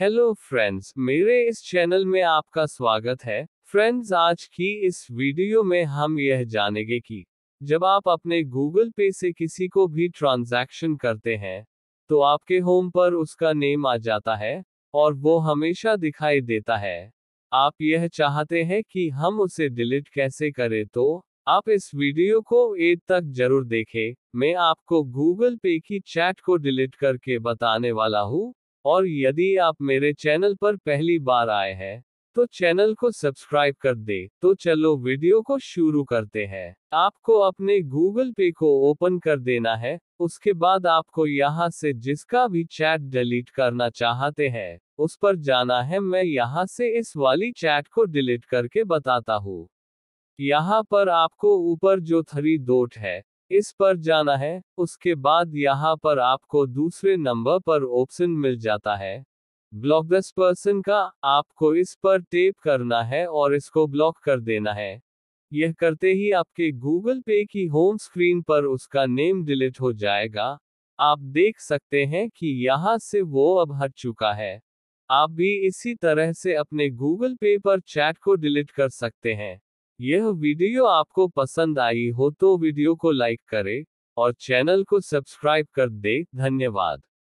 hello friends मेरे इस channel में आपका स्वागत है फ्रेंड्स आज की इस वीडियो में हम यह जानेंगे कि जब आप अपने गूगल पे से किसी को भी ट्रांजैक्शन करते हैं तो आपके होम पर उसका नेम आ जाता है और वो हमेशा दिखाई देता है आप यह चाहते हैं कि हम उसे डिलीट कैसे करें तो आप इस वीडियो को एक तक जरूर देखें मैं आपको गूगल पे की चैट को डिलीट करके बताने वाला हूँ और यदि आप मेरे चैनल पर पहली बार आए हैं तो चैनल को सब्सक्राइब कर दे तो चलो वीडियो को शुरू करते हैं आपको अपने गूगल पे को ओपन कर देना है उसके बाद आपको यहाँ से जिसका भी चैट डिलीट करना चाहते हैं उस पर जाना है मैं यहाँ से इस वाली चैट को डिलीट करके बताता हूँ यहाँ पर आपको ऊपर जो थ्री डॉट है इस पर जाना है उसके बाद यहाँ पर आपको दूसरे नंबर पर ऑप्शन मिल जाता है ब्लॉक दस पर्सन का आपको इस पर टेप करना है और इसको ब्लॉक कर देना है यह करते ही आपके गूगल पे की होम स्क्रीन पर उसका नेम डिलीट हो जाएगा आप देख सकते हैं कि यहाँ से वो अब हट चुका है आप भी इसी तरह से अपने गूगल पे पर चैट को डिलीट कर सकते हैं यह वीडियो आपको पसंद आई हो तो वीडियो को लाइक करें और चैनल को सब्सक्राइब कर दे धन्यवाद